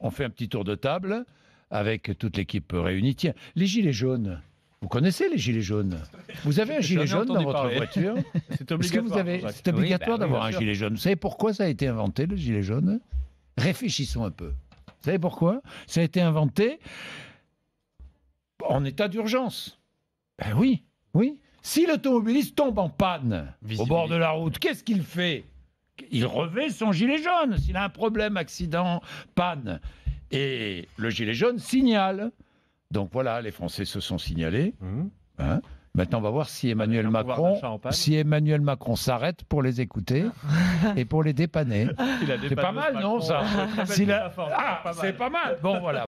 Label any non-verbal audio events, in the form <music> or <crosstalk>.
on fait un petit tour de table avec toute l'équipe réunie. Tiens, les gilets jaunes. Vous connaissez les gilets jaunes Vous avez un gilet jaune dans votre voiture <laughs> C'est obligatoire, bah d'avoir un gilet jaune. Vous savez pourquoi ça a été inventé, le gilet jaune Réfléchissons un peu. Vous savez pourquoi Ça a été inventé en état d'urgence. Ben oui, oui. Si l'automobiliste tombe en panne au bord de la route, qu'est-ce qu'il fait il revêt son gilet jaune. S'il a un problème, accident, panne. Et le gilet jaune signale. Donc voilà, les Français se sont signalés. Mmh. Hein. Maintenant, on va voir si Emmanuel Macron, si Macron s'arrête pour les écouter <laughs> et pour les dépanner. C'est pas mal, non ça ah, C'est pas mal. Bon, voilà.